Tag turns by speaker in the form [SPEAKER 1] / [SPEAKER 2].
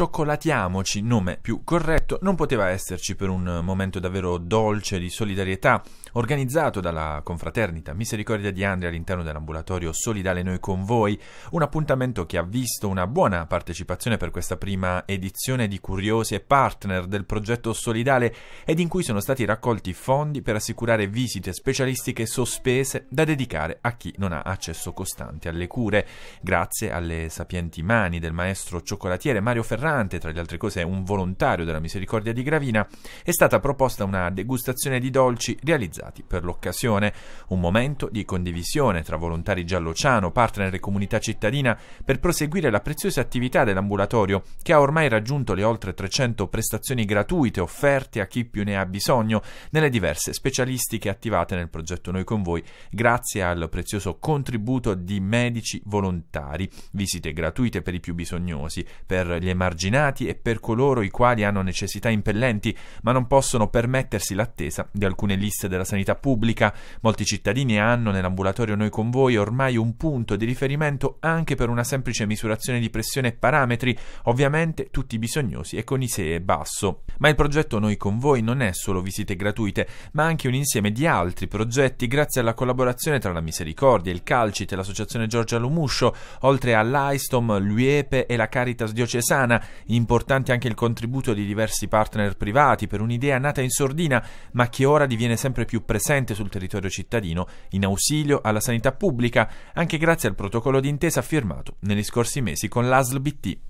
[SPEAKER 1] Cioccolatiamoci, nome più corretto, non poteva esserci per un momento davvero dolce di solidarietà organizzato dalla confraternita Misericordia di Andrea all'interno dell'ambulatorio Solidale Noi con Voi, un appuntamento che ha visto una buona partecipazione per questa prima edizione di curiosi e partner del progetto Solidale ed in cui sono stati raccolti fondi per assicurare visite specialistiche sospese da dedicare a chi non ha accesso costante alle cure, grazie alle sapienti mani del maestro cioccolatiere Mario Ferrari ristorante, tra le altre cose è un volontario della Misericordia di Gravina, è stata proposta una degustazione di dolci realizzati per l'occasione, un momento di condivisione tra volontari giallociano, partner e comunità cittadina per proseguire la preziosa attività dell'ambulatorio che ha ormai raggiunto le oltre 300 prestazioni gratuite offerte a chi più ne ha bisogno nelle diverse specialistiche attivate nel progetto Noi con voi, grazie al prezioso contributo di medici volontari, visite gratuite per i più bisognosi, per gli emarginati emarginati e per coloro i quali hanno necessità impellenti, ma non possono permettersi l'attesa di alcune liste della sanità pubblica. Molti cittadini hanno nell'ambulatorio Noi con voi ormai un punto di riferimento anche per una semplice misurazione di pressione e parametri, ovviamente tutti bisognosi e con i SEE basso. Ma il progetto Noi con voi non è solo visite gratuite, ma anche un insieme di altri progetti grazie alla collaborazione tra la Misericordia, il Calcit, l'Associazione Giorgia Lumuscio, oltre all'AISTOM, l'UEPE e la Caritas diocesana, importante anche il contributo di diversi partner privati per un'idea nata in sordina, ma che ora diviene sempre più presente sul territorio cittadino, in ausilio alla sanità pubblica, anche grazie al protocollo d'intesa firmato negli scorsi mesi con l'ASLBT.